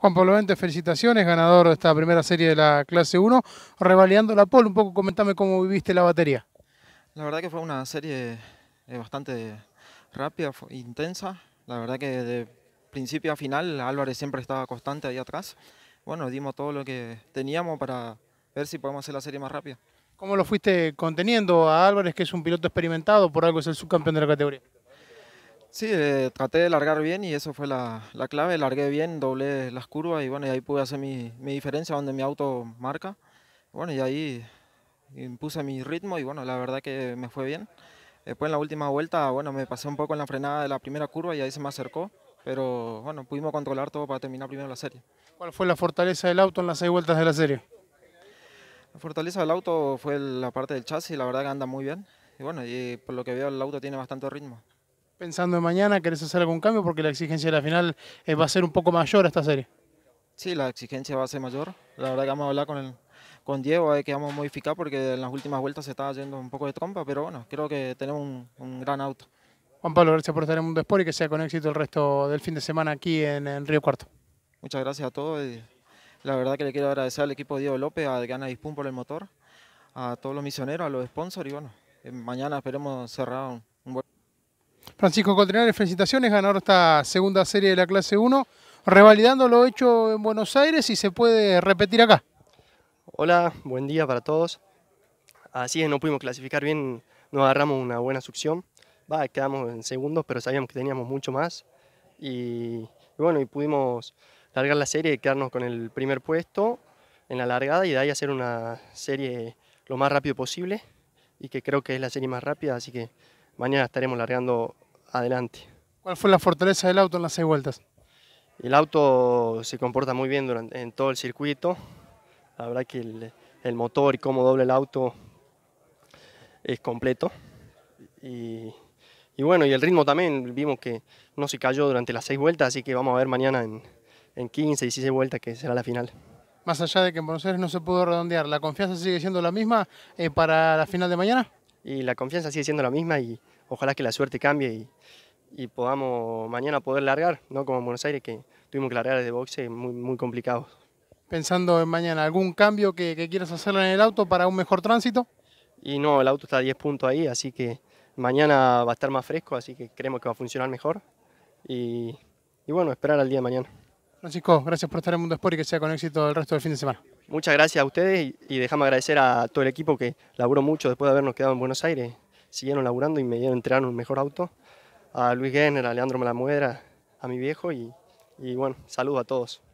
Juan Pablo Vente, felicitaciones, ganador de esta primera serie de la clase 1, revaliando la pole. Un poco comentame cómo viviste la batería. La verdad que fue una serie eh, bastante rápida, intensa. La verdad que de principio a final Álvarez siempre estaba constante ahí atrás. Bueno, dimos todo lo que teníamos para ver si podemos hacer la serie más rápida. ¿Cómo lo fuiste conteniendo a Álvarez, que es un piloto experimentado, por algo es el subcampeón de la categoría? Sí, eh, traté de largar bien y eso fue la, clave. Largué bien, doblé las curvas y bueno, y ahí pude hacer mi, diferencia donde mi auto marca. Bueno, y ahí impuse mi ritmo y bueno, la verdad que me fue bien. Después en la última vuelta, bueno, me pasé un poco en la frenada de la primera curva y ahí se me acercó. Pero bueno, pudimos controlar todo para terminar primero la serie. ¿Cuál fue la fortaleza del auto en las seis vueltas de la serie? La fortaleza del auto fue la parte del chasis, la verdad que anda muy bien. Y bueno, y por lo que veo el auto tiene bastante ritmo. Pensando en mañana, ¿querés hacer algún cambio? Porque la exigencia de la final eh, va a ser un poco mayor esta serie. Sí, la exigencia va a ser mayor. La verdad que vamos a hablar con, el, con Diego, que vamos a modificar porque en las últimas vueltas se estaba yendo un poco de trompa, pero bueno, creo que tenemos un, gran auto. Juan Pablo, gracias por estar en Mundo Sport y que sea con éxito el resto del fin de semana aquí en, Río Cuarto. Muchas gracias a todos. la verdad que le quiero agradecer al equipo Diego López, a Gana Dispun por el motor, a todos los misioneros, a los sponsors y bueno, eh, mañana esperemos cerrar un buen... Francisco Cotrinares, felicitaciones, ganador esta segunda serie de la clase 1, revalidando lo hecho en Buenos Aires y se puede repetir acá. Hola, buen día para todos. Así es, no pudimos clasificar bien, no agarramos una buena succión. Va, quedamos en segundos, pero sabíamos que teníamos mucho más. Y, bueno, y pudimos largar la serie y quedarnos con el primer puesto en la largada y de ahí hacer una serie lo más rápido posible y que creo que es la serie más rápida, así que mañana estaremos largando adelante. ¿Cuál fue la fortaleza del auto en las seis vueltas? El auto se comporta muy bien durante, en todo el circuito. La verdad que el, motor y cómo doble el auto es completo. Y, bueno, y el ritmo también, vimos que no se cayó durante las seis vueltas, así que vamos a ver mañana en, en 15, 16 vueltas que será la final. Más allá de que en Buenos Aires no se pudo redondear, ¿la confianza sigue siendo la misma eh, para la final de mañana? Y la confianza sigue siendo la misma y ojalá que la suerte cambie y, podamos mañana poder largar, no como en Buenos Aires que tuvimos que largar de boxe muy, muy Pensando en mañana, ¿algún cambio que, quieras hacer en el auto para un mejor tránsito? Y no, el auto está a 10 puntos ahí, así que mañana va a estar más fresco, así que creemos que va a funcionar mejor. Y, bueno, esperar al día de mañana. Francisco, gracias por estar en Mundo Sport y que sea con éxito el resto del fin de semana. Muchas gracias a ustedes y, y agradecer a todo el equipo que laburó mucho después de habernos quedado en Buenos Aires siguieron laburando y me dieron entraron un mejor auto. A Luis Géner, a Leandro Melamuera, a mi viejo y, y bueno, saludo a todos.